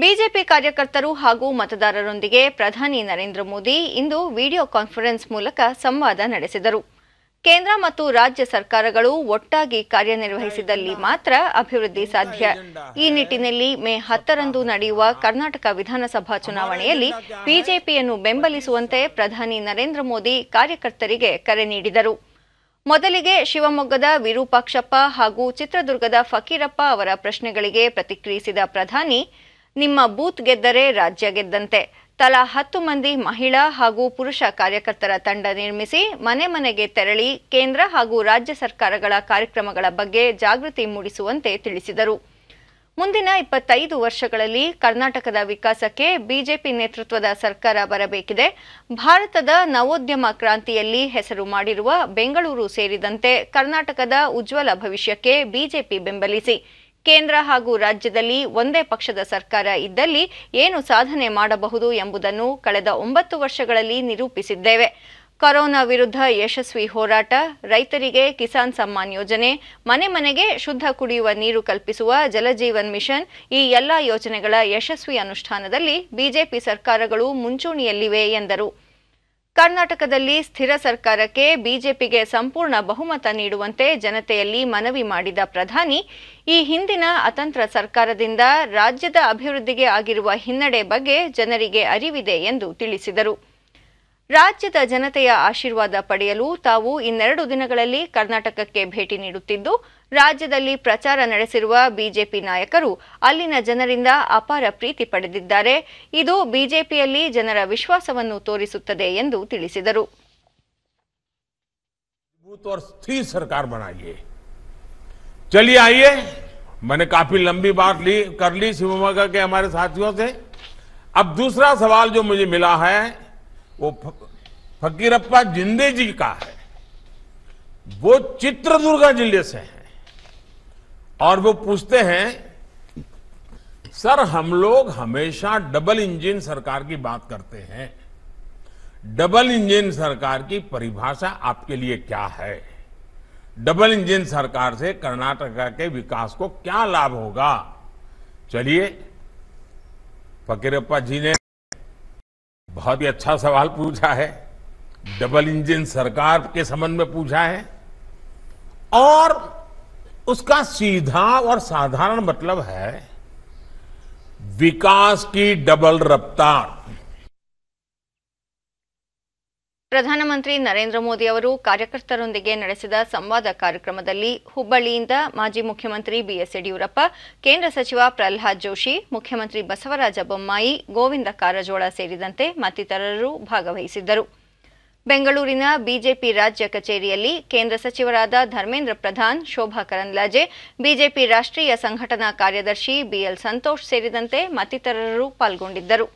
BJP ಕಾರ್ಯಕರ್ತರು ಹಾಗೂ ಮತದಾರರೊಂದಿಗೆ ಪ್ರಧಾನಿ ನರೇಂದ್ರ ಮೋದಿ ಇಂದು ವಿಡಿಯೋ ಕಾನ್ಫರೆನ್ಸ್ ಮೂಲಕ ಸಂವಾದ ನಡೆಸಿದರು ಕೇಂದ್ರ ಮತ್ತು ರಾಜ್ಯ ಸರ್ಕಾರಗಳು ಒಟ್ಟಾಗಿ ಕಾರ್ಯನಿರ್ವಹಿಸಿದಲ್ಲಿ ಮಾತ್ರ ಅಭಿವೃದ್ಧಿ ಸಾಧ್ಯ ಈ ನಿಟ್ಟಿನಲ್ಲಿ ಮೇ ಹತ್ತರಂದು ನಡೆಯುವ ಕರ್ನಾಟಕ ವಿಧಾನಸಭಾ ಚುನಾವಣೆಯಲ್ಲಿ ಬಿಜೆಪಿಯನ್ನು ಬೆಂಬಲಿಸುವಂತೆ ಪ್ರಧಾನಿ ನರೇಂದ್ರ ಮೋದಿ ಕಾರ್ಯಕರ್ತರಿಗೆ ಕರೆ ನೀಡಿದರು ಮೊದಲಿಗೆ ಶಿವಮೊಗ್ಗದ ವಿರೂಪಾಕ್ಷಪ್ಪ ಹಾಗೂ ಚಿತ್ರದುರ್ಗದ ಫಕೀರಪ್ಪ ಅವರ ಪ್ರಶ್ನೆಗಳಿಗೆ ಪ್ರತಿಕ್ರಿಯಿಸಿದ ಪ್ರಧಾನಿ ನಿಮ್ಮ ಬೂತ್ ಗೆದ್ದರೆ ರಾಜ್ಯ ಗೆದ್ದಂತೆ ತಲಾ ಹತ್ತು ಮಂದಿ ಮಹಿಳಾ ಹಾಗೂ ಪುರುಷ ಕಾರ್ಯಕರ್ತರ ತಂಡ ನಿರ್ಮಿಸಿ ಮನೆ ಮನೆಗೆ ತೆರಳಿ ಕೇಂದ್ರ ಹಾಗೂ ರಾಜ್ಯ ಸರ್ಕಾರಗಳ ಕಾರ್ಯಕ್ರಮಗಳ ಬಗ್ಗೆ ಜಾಗೃತಿ ಮೂಡಿಸುವಂತೆ ತಿಳಿಸಿದರು ಮುಂದಿನ ಇಪ್ಪತ್ತೈದು ವರ್ಷಗಳಲ್ಲಿ ಕರ್ನಾಟಕದ ವಿಕಾಸಕ್ಕೆ ಬಿಜೆಪಿ ನೇತೃತ್ವದ ಸರ್ಕಾರ ಬರಬೇಕಿದೆ ಭಾರತದ ನವೋದ್ಯಮ ಕ್ರಾಂತಿಯಲ್ಲಿ ಹೆಸರು ಮಾಡಿರುವ ಬೆಂಗಳೂರು ಸೇರಿದಂತೆ ಕರ್ನಾಟಕದ ಉಜ್ವಲ ಭವಿಷ್ಯಕ್ಕೆ ಬಿಜೆಪಿ ಬೆಂಬಲಿಸಿ ಕೇಂದ್ರ ಹಾಗೂ ರಾಜ್ಯದಲ್ಲಿ ಒಂದೇ ಪಕ್ಷದ ಸರ್ಕಾರ ಇದ್ದಲ್ಲಿ ಏನು ಸಾಧನೆ ಮಾಡಬಹುದು ಎಂಬುದನ್ನು ಕಳೆದ ಒಂಬತ್ತು ವರ್ಷಗಳಲ್ಲಿ ನಿರೂಪಿಸಿದ್ದೇವೆ ಕೊರೋನಾ ವಿರುದ್ಧ ಯಶಸ್ವಿ ಹೋರಾಟ ರೈತರಿಗೆ ಕಿಸಾನ್ ಸಮ್ಮಾನ್ ಯೋಜನೆ ಮನೆ ಮನೆಗೆ ಶುದ್ಧ ಕುಡಿಯುವ ನೀರು ಕಲ್ಪಿಸುವ ಜಲಜೀವನ್ ಮಿಷನ್ ಈ ಎಲ್ಲಾ ಯೋಜನೆಗಳ ಯಶಸ್ವಿ ಅನುಷ್ಠಾನದಲ್ಲಿ ಬಿಜೆಪಿ ಸರ್ಕಾರಗಳು ಮುಂಚೂಣಿಯಲ್ಲಿವೆ ಎಂದರು ಕರ್ನಾಟಕದಲ್ಲಿ ಸ್ಥಿರ ಸರ್ಕಾರಕ್ಕೆ ಬಿಜೆಪಿಗೆ ಸಂಪೂರ್ಣ ಬಹುಮತ ನೀಡುವಂತೆ ಜನತೆಯಲ್ಲಿ ಮನವಿ ಮಾಡಿದ ಪ್ರಧಾನಿ ಈ ಹಿಂದಿನ ಅತಂತ್ರ ಸರ್ಕಾರದಿಂದ ರಾಜ್ಯದ ಅಭಿವೃದ್ಧಿಗೆ ಆಗಿರುವ ಹಿನ್ನಡೆ ಬಗ್ಗೆ ಜನರಿಗೆ ಅರಿವಿದೆ ಎಂದು ತಿಳಿಸಿದರು ರಾಜ್ಯದ ಜನತೆಯ ಆಶೀರ್ವಾದ ಪಡೆಯಲು ತಾವು ಇನ್ನೆರಡು ದಿನಗಳಲ್ಲಿ ಕರ್ನಾಟಕಕ್ಕೆ ಭೇಟಿ ನೀಡುತ್ತಿದ್ದು ರಾಜ್ಯದಲ್ಲಿ ಪ್ರಚಾರ ನಡೆಸಿರುವ ಬಿಜೆಪಿ ನಾಯಕರು ಅಲ್ಲಿನ ಜನರಿಂದ ಅಪಾರ ಪ್ರೀತಿ ಪಡೆದಿದ್ದಾರೆ ಇದು ಬಿಜೆಪಿಯಲ್ಲಿ ಜನರ ವಿಶ್ವಾಸವನ್ನು ತೋರಿಸುತ್ತದೆ ಎಂದು ತಿಳಿಸಿದರು चलिए आइए मैंने काफी लंबी बात ली वो फकीरप्पा जिंदे जी का है वो चित्रदुर्गा जिले से है और वो पूछते हैं सर हम लोग हमेशा डबल इंजन सरकार की बात करते हैं डबल इंजन सरकार की परिभाषा आपके लिए क्या है डबल इंजन सरकार से कर्नाटका के विकास को क्या लाभ होगा चलिए फकीरप्पा जी ने बहुत ही अच्छा सवाल पूछा है डबल इंजन सरकार के संबंध में पूछा है और उसका सीधा और साधारण मतलब है विकास की डबल रफ्तार ಪ್ರಧಾನಮಂತ್ರಿ ನರೇಂದ್ರ ಮೋದಿ ಅವರು ಕಾರ್ಯಕರ್ತರೊಂದಿಗೆ ನಡೆಸಿದ ಸಂವಾದ ಕಾರ್ಯಕ್ರಮದಲ್ಲಿ ಹುಬ್ಬಳ್ಳಿಯಿಂದ ಮಾಜಿ ಮುಖ್ಯಮಂತ್ರಿ ಬಿಎಸ್ ಯಡಿಯೂರಪ್ಪ ಕೇಂದ್ರ ಸಚಿವ ಪ್ರಹ್ಲಾದ್ ಜೋಶಿ ಮುಖ್ಯಮಂತ್ರಿ ಬಸವರಾಜ ಬೊಮ್ಮಾಯಿ ಗೋವಿಂದ ಕಾರಜೋಳ ಸೇರಿದಂತೆ ಮತ್ತಿತರರು ಭಾಗವಹಿಸಿದ್ದರು ಬೆಂಗಳೂರಿನ ಬಿಜೆಪಿ ರಾಜ್ಯ ಕಚೇರಿಯಲ್ಲಿ ಕೇಂದ್ರ ಸಚಿವರಾದ ಧರ್ಮೇಂದ್ರ ಪ್ರಧಾನ್ ಶೋಭಾ ಕರಂದ್ಲಾಜೆ ಬಿಜೆಪಿ ರಾಷ್ಟ್ರೀಯ ಸಂಘಟನಾ ಕಾರ್ಯದರ್ಶಿ ಬಿಎಲ್ ಸಂತೋಷ್ ಸೇರಿದಂತೆ ಮತ್ತಿತರರು ಪಾಲ್ಗೊಂಡಿದ್ದರು